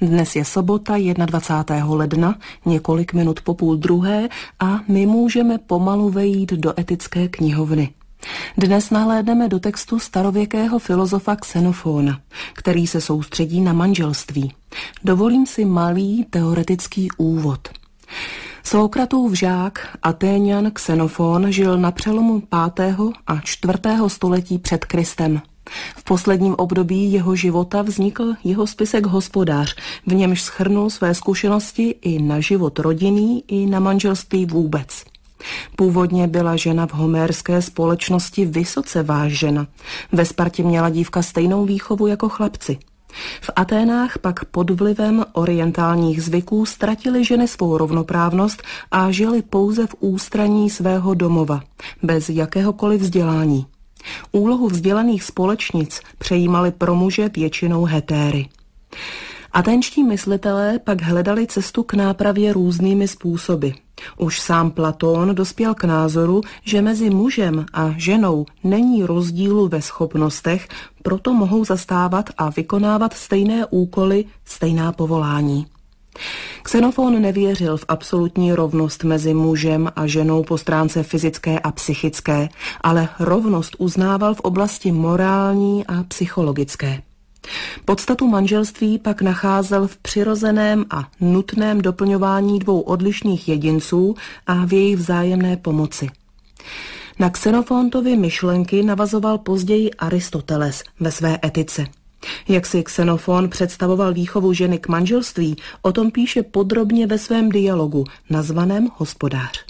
Dnes je sobota 21. ledna, několik minut po půl druhé a my můžeme pomalu vejít do etické knihovny. Dnes nahlédneme do textu starověkého filozofa Xenofona, který se soustředí na manželství. Dovolím si malý teoretický úvod. Sokratův žák Aténian Xenofon žil na přelomu 5. a 4. století před Kristem. V posledním období jeho života vznikl jeho spisek Hospodář, v němž schrnul své zkušenosti i na život rodinný, i na manželství vůbec. Původně byla žena v homérské společnosti vysoce vážena. Ve Spartě měla dívka stejnou výchovu jako chlapci. V Aténách pak pod vlivem orientálních zvyků ztratili ženy svou rovnoprávnost a žili pouze v ústraní svého domova, bez jakéhokoliv vzdělání. Úlohu vzdělaných společnic přejímali pro muže většinou hetéry. Atenští myslitelé pak hledali cestu k nápravě různými způsoby. Už sám Platón dospěl k názoru, že mezi mužem a ženou není rozdílu ve schopnostech, proto mohou zastávat a vykonávat stejné úkoly, stejná povolání. Xenofon nevěřil v absolutní rovnost mezi mužem a ženou po stránce fyzické a psychické, ale rovnost uznával v oblasti morální a psychologické. Podstatu manželství pak nacházel v přirozeném a nutném doplňování dvou odlišných jedinců a v jejich vzájemné pomoci. Na Xenofontovi myšlenky navazoval později Aristoteles ve své etice – jak si Xenofon představoval výchovu ženy k manželství, o tom píše podrobně ve svém dialogu, nazvaném Hospodář.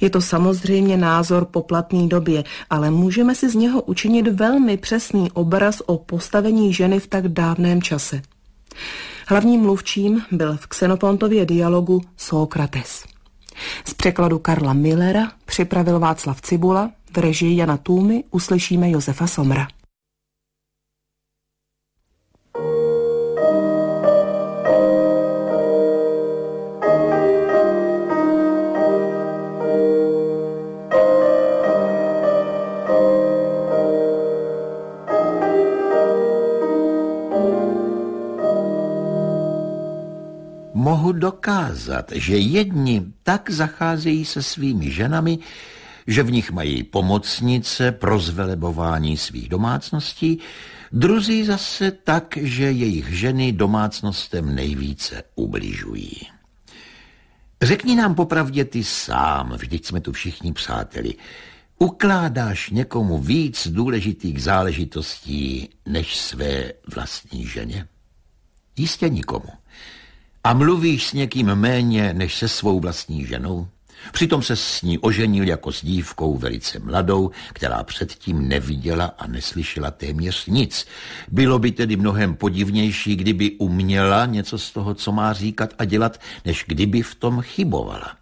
Je to samozřejmě názor po platné době, ale můžeme si z něho učinit velmi přesný obraz o postavení ženy v tak dávném čase. Hlavním mluvčím byl v Xenopontově dialogu Sokrates. Z překladu Karla Millera připravil Václav Cibula, v režii Jana Tůmy uslyšíme Josefa Somra. dokázat, že jedni tak zacházejí se svými ženami, že v nich mají pomocnice pro zvelebování svých domácností, druzí zase tak, že jejich ženy domácnostem nejvíce ubližují. Řekni nám popravdě ty sám, vždyť jsme tu všichni přáteli. Ukládáš někomu víc důležitých záležitostí než své vlastní ženě? Jistě nikomu a mluvíš s někým méně než se svou vlastní ženou? Přitom se s ní oženil jako s dívkou velice mladou, která předtím neviděla a neslyšela téměř nic. Bylo by tedy mnohem podivnější, kdyby uměla něco z toho, co má říkat a dělat, než kdyby v tom chybovala.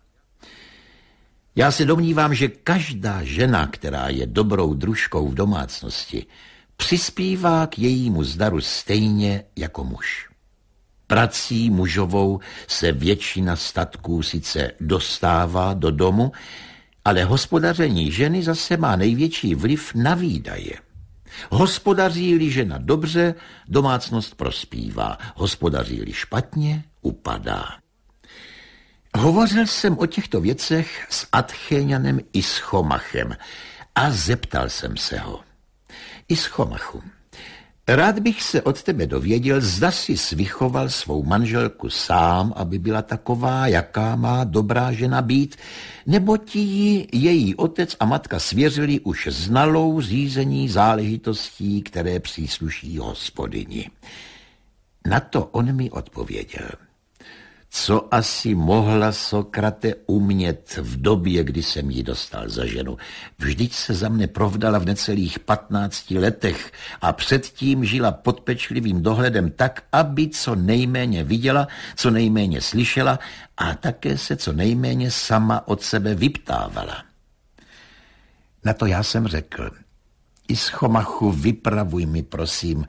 Já se domnívám, že každá žena, která je dobrou družkou v domácnosti, přispívá k jejímu zdaru stejně jako muž. Prací mužovou se většina statků sice dostává do domu, ale hospodaření ženy zase má největší vliv na výdaje. Hospodaří-li žena dobře, domácnost prospívá. Hospodaří-li špatně, upadá. Hovořil jsem o těchto věcech s Atchéňanem Ischomachem a zeptal jsem se ho. Ischomachu, Rád bych se od tebe dověděl, zda si svychoval svou manželku sám, aby byla taková, jaká má dobrá žena být, nebo ti ji její otec a matka svěřili už znalou řízení záležitostí, které přísluší hospodyni. Na to on mi odpověděl – co asi mohla Sokrate umět v době, kdy jsem ji dostal za ženu. Vždyť se za mne provdala v necelých patnácti letech a předtím žila pod pečlivým dohledem tak, aby co nejméně viděla, co nejméně slyšela a také se co nejméně sama od sebe vyptávala. Na to já jsem řekl, Ischomachu, vypravuj mi prosím,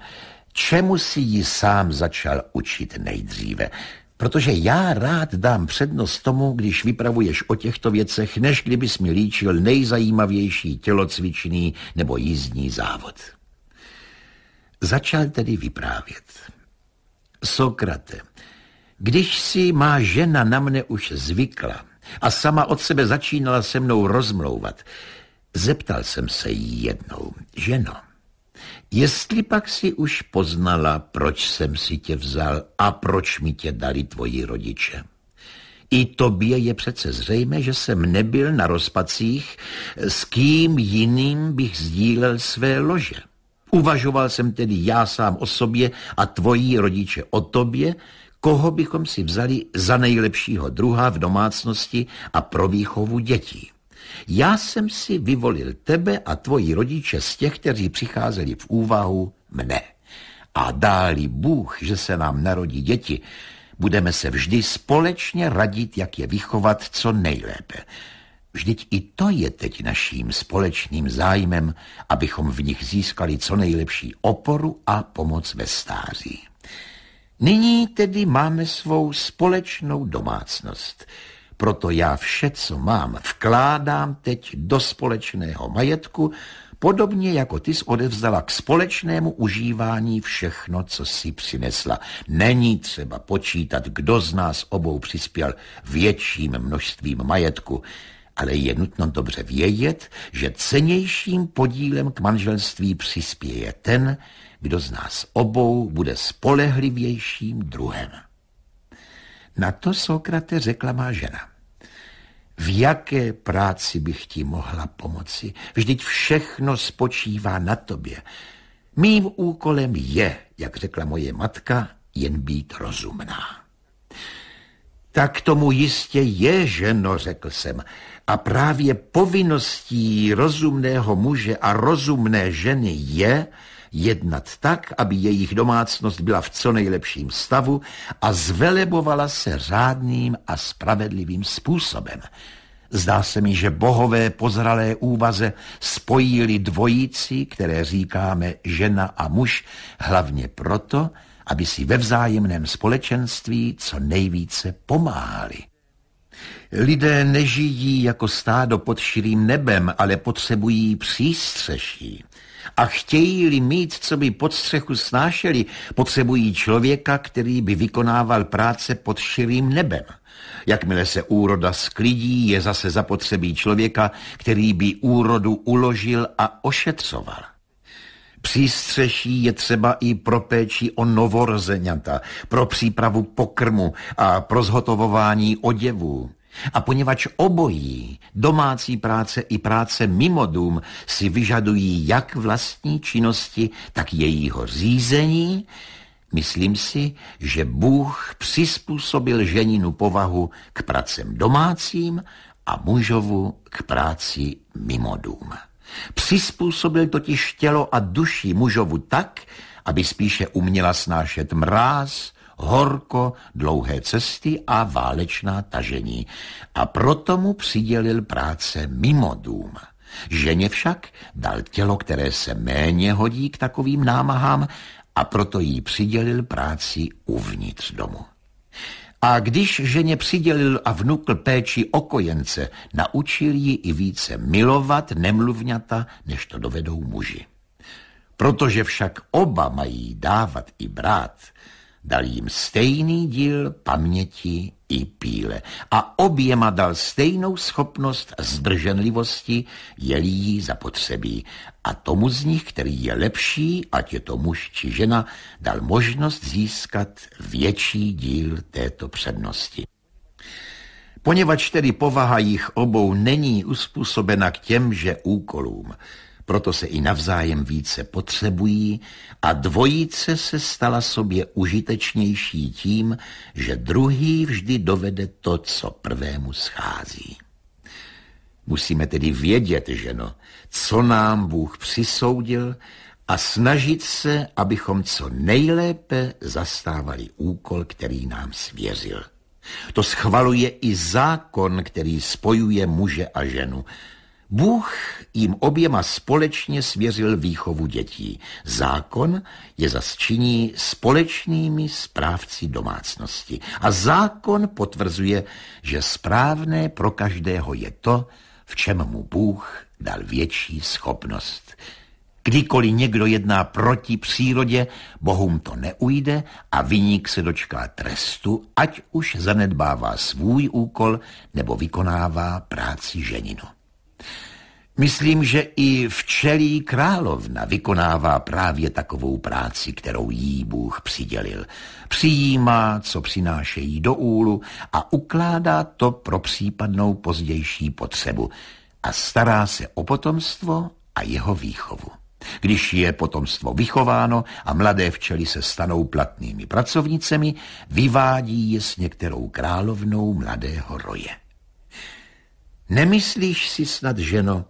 čemu si ji sám začal učit nejdříve – protože já rád dám přednost tomu, když vypravuješ o těchto věcech, než kdybys mi líčil nejzajímavější tělocvičný nebo jízdní závod. Začal tedy vyprávět. Sokrate, když si má žena na mne už zvykla a sama od sebe začínala se mnou rozmlouvat, zeptal jsem se jí jednou, ženo, Jestli pak si už poznala, proč jsem si tě vzal a proč mi tě dali tvoji rodiče. I tobě je přece zřejmé, že jsem nebyl na rozpacích, s kým jiným bych sdílel své lože. Uvažoval jsem tedy já sám o sobě a tvoji rodiče o tobě, koho bychom si vzali za nejlepšího druha v domácnosti a pro výchovu dětí. Já jsem si vyvolil tebe a tvoji rodiče z těch, kteří přicházeli v úvahu mne. A dáli Bůh, že se nám narodí děti, budeme se vždy společně radit, jak je vychovat co nejlépe. Vždyť i to je teď naším společným zájmem, abychom v nich získali co nejlepší oporu a pomoc ve stáří. Nyní tedy máme svou společnou domácnost – proto já vše, co mám, vkládám teď do společného majetku, podobně jako ty odevzala k společnému užívání všechno, co si přinesla. Není třeba počítat, kdo z nás obou přispěl větším množstvím majetku, ale je nutno dobře vědět, že cenějším podílem k manželství přispěje ten, kdo z nás obou bude spolehlivějším druhem. Na to Sokrate řekla má žena v jaké práci bych ti mohla pomoci. Vždyť všechno spočívá na tobě. Mým úkolem je, jak řekla moje matka, jen být rozumná. Tak tomu jistě je, ženo, řekl jsem. A právě povinností rozumného muže a rozumné ženy je, jednat tak, aby jejich domácnost byla v co nejlepším stavu a zvelebovala se řádným a spravedlivým způsobem. Zdá se mi, že bohové pozralé úvaze spojili dvojici, které říkáme žena a muž, hlavně proto, aby si ve vzájemném společenství co nejvíce pomáhali. Lidé nežijí jako stádo pod širým nebem, ale potřebují přístřeší. A chtějí-li mít, co by pod střechu snášeli, potřebují člověka, který by vykonával práce pod širým nebem. Jakmile se úroda sklidí, je zase zapotřebí člověka, který by úrodu uložil a ošetřoval. Přístřeší je třeba i pro péči o novorozeňata, pro přípravu pokrmu a pro zhotovování oděvů. A poněvadž obojí, domácí práce i práce mimo dům, si vyžadují jak vlastní činnosti, tak jejího řízení, myslím si, že Bůh přizpůsobil ženinu povahu k pracem domácím a mužovu k práci mimo dům. Přizpůsobil totiž tělo a duši mužovu tak, aby spíše uměla snášet mráz, horko, dlouhé cesty a válečná tažení a proto mu přidělil práce mimo dům. Ženě však dal tělo, které se méně hodí k takovým námahám a proto jí přidělil práci uvnitř domu. A když ženě přidělil a vnukl péči o kojence, naučil ji i více milovat nemluvňata, než to dovedou muži. Protože však oba mají dávat i brát, dal jim stejný díl paměti i píle a oběma dal stejnou schopnost zdrženlivosti, jelí jí zapotřebí. A tomu z nich, který je lepší, ať je to muž či žena, dal možnost získat větší díl této přednosti. Poněvadž tedy povaha jich obou není uspůsobena k těmže úkolům, proto se i navzájem více potřebují a dvojice se stala sobě užitečnější tím, že druhý vždy dovede to, co prvému schází. Musíme tedy vědět, ženo, co nám Bůh přisoudil a snažit se, abychom co nejlépe zastávali úkol, který nám svěřil. To schvaluje i zákon, který spojuje muže a ženu – Bůh jim oběma společně svěřil výchovu dětí. Zákon je zasčiní společnými správci domácnosti. A zákon potvrzuje, že správné pro každého je to, v čem mu Bůh dal větší schopnost. Kdykoliv někdo jedná proti přírodě, bohům to neujde a vyník se dočká trestu, ať už zanedbává svůj úkol nebo vykonává práci ženinu. Myslím, že i včelí královna vykonává právě takovou práci, kterou jí Bůh přidělil. Přijímá, co přinášejí do úlu a ukládá to pro případnou pozdější potřebu a stará se o potomstvo a jeho výchovu. Když je potomstvo vychováno a mladé včely se stanou platnými pracovnicemi, vyvádí je s některou královnou mladého roje. Nemyslíš si snad, ženo,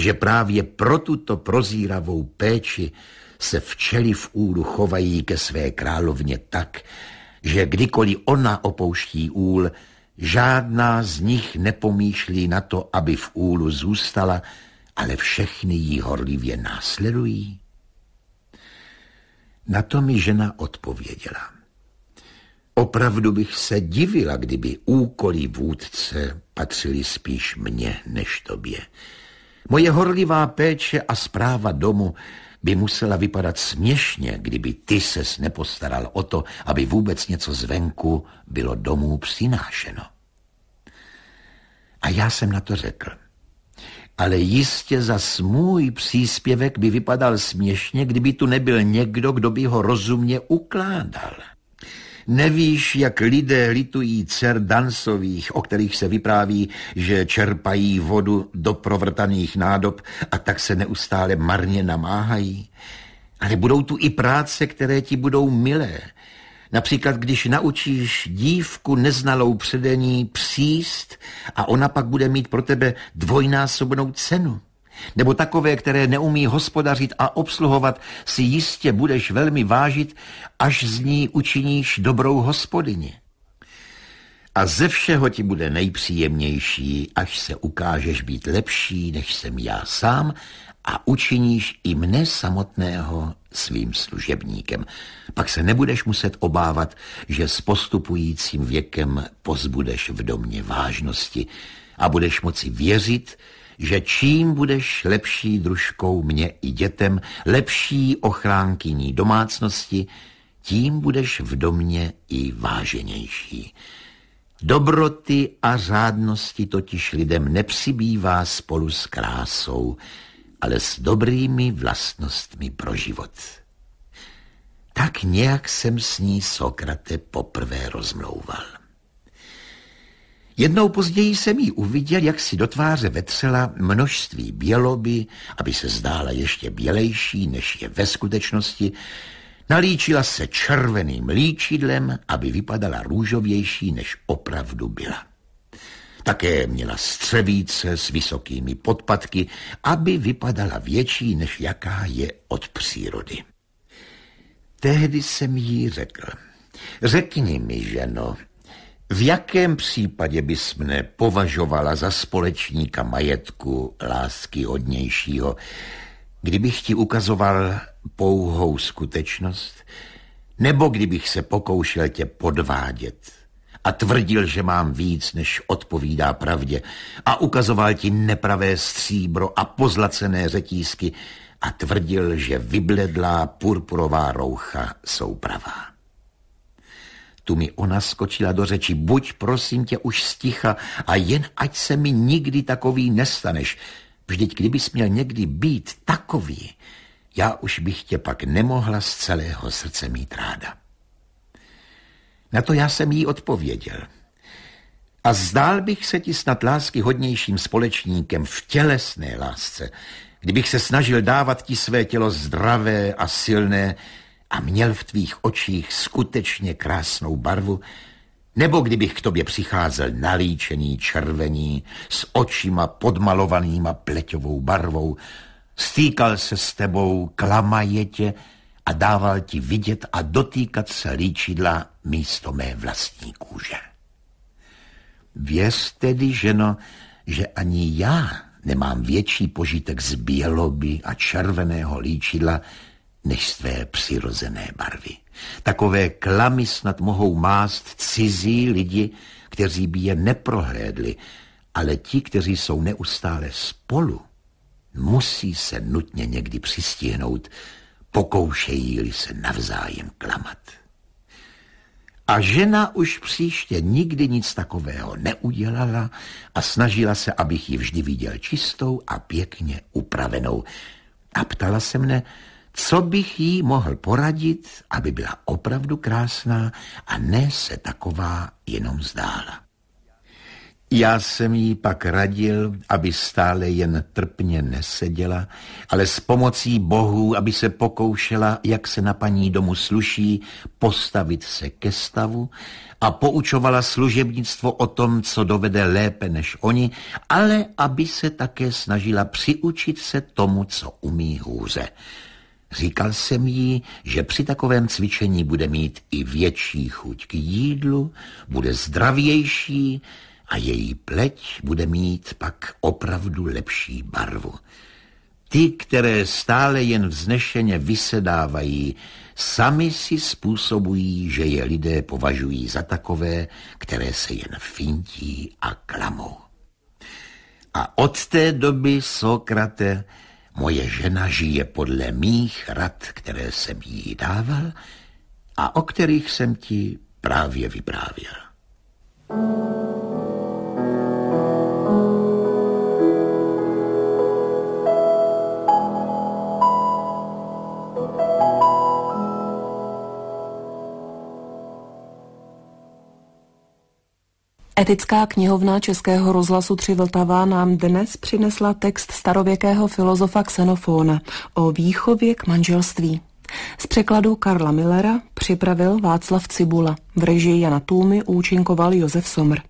že právě pro tuto prozíravou péči se včely v úlu chovají ke své královně tak, že kdykoliv ona opouští úl, žádná z nich nepomýšlí na to, aby v úlu zůstala, ale všechny jí horlivě následují. Na to mi žena odpověděla. Opravdu bych se divila, kdyby úkoly vůdce patřily spíš mně než tobě. Moje horlivá péče a zpráva domu by musela vypadat směšně, kdyby ty ses nepostaral o to, aby vůbec něco zvenku bylo domů přinášeno. A já jsem na to řekl. Ale jistě za můj příspěvek by vypadal směšně, kdyby tu nebyl někdo, kdo by ho rozumně ukládal. Nevíš, jak lidé litují dcer dansových, o kterých se vypráví, že čerpají vodu do provrtaných nádob a tak se neustále marně namáhají. Ale budou tu i práce, které ti budou milé. Například, když naučíš dívku neznalou předení psíst, a ona pak bude mít pro tebe dvojnásobnou cenu nebo takové, které neumí hospodařit a obsluhovat, si jistě budeš velmi vážit, až z ní učiníš dobrou hospodyni. A ze všeho ti bude nejpříjemnější, až se ukážeš být lepší, než jsem já sám a učiníš i mne samotného svým služebníkem. Pak se nebudeš muset obávat, že s postupujícím věkem pozbudeš v domě vážnosti a budeš moci věřit, že čím budeš lepší družkou mě i dětem, lepší ochránkyní domácnosti, tím budeš v domě i váženější. Dobroty a řádnosti totiž lidem nepřibývá spolu s krásou, ale s dobrými vlastnostmi pro život. Tak nějak jsem s ní Sokrate poprvé rozmlouval. Jednou později jsem jí uviděl, jak si do tváře vetřela množství běloby, aby se zdála ještě bělejší, než je ve skutečnosti, Nalíčila se červeným líčidlem, aby vypadala růžovější, než opravdu byla. Také měla střevíce s vysokými podpadky, aby vypadala větší, než jaká je od přírody. Tehdy jsem jí řekl. Řekni mi, ženo, v jakém případě bys mne považovala za společníka majetku lásky hodnějšího, kdybych ti ukazoval pouhou skutečnost, nebo kdybych se pokoušel tě podvádět a tvrdil, že mám víc, než odpovídá pravdě a ukazoval ti nepravé stříbro a pozlacené řetízky a tvrdil, že vybledlá purpurová roucha jsou pravá. Tu mi ona skočila do řeči, buď prosím tě už sticha a jen ať se mi nikdy takový nestaneš. Vždyť kdybys měl někdy být takový, já už bych tě pak nemohla z celého srdce mít ráda. Na to já jsem jí odpověděl. A zdál bych se ti snad lásky hodnějším společníkem v tělesné lásce, kdybych se snažil dávat ti své tělo zdravé a silné, a měl v tvých očích skutečně krásnou barvu, nebo kdybych k tobě přicházel nalíčený červení, s očima podmalovanýma pleťovou barvou, stýkal se s tebou, klamaje tě a dával ti vidět a dotýkat se líčidla místo mé vlastní kůže. Věz tedy, ženo, že ani já nemám větší požitek z běloby a červeného líčidla, než své přirozené barvy. Takové klamy snad mohou mást cizí lidi, kteří by je neprohlédli, ale ti, kteří jsou neustále spolu, musí se nutně někdy přistihnout, pokoušejí-li se navzájem klamat. A žena už příště nikdy nic takového neudělala a snažila se, abych ji vždy viděl čistou a pěkně upravenou. A ptala se mne, co bych jí mohl poradit, aby byla opravdu krásná a ne se taková jenom zdála? Já jsem jí pak radil, aby stále jen trpně neseděla, ale s pomocí bohů, aby se pokoušela, jak se na paní domu sluší, postavit se ke stavu a poučovala služebnictvo o tom, co dovede lépe než oni, ale aby se také snažila přiučit se tomu, co umí hůře. Říkal jsem jí, že při takovém cvičení bude mít i větší chuť k jídlu, bude zdravější a její pleť bude mít pak opravdu lepší barvu. Ty, které stále jen vznešeně vysedávají, sami si způsobují, že je lidé považují za takové, které se jen fintí a klamou. A od té doby, Sokrate, Moje žena žije podle mých rad, které jsem jí dával a o kterých jsem ti právě vyprávěl. Thank you. Etická knihovna Českého rozhlasu Tři Vltava nám dnes přinesla text starověkého filozofa Xenofona o výchově k manželství. Z překladu Karla Millera připravil Václav Cibula. V režii Jana Tůmy účinkoval Josef Somr.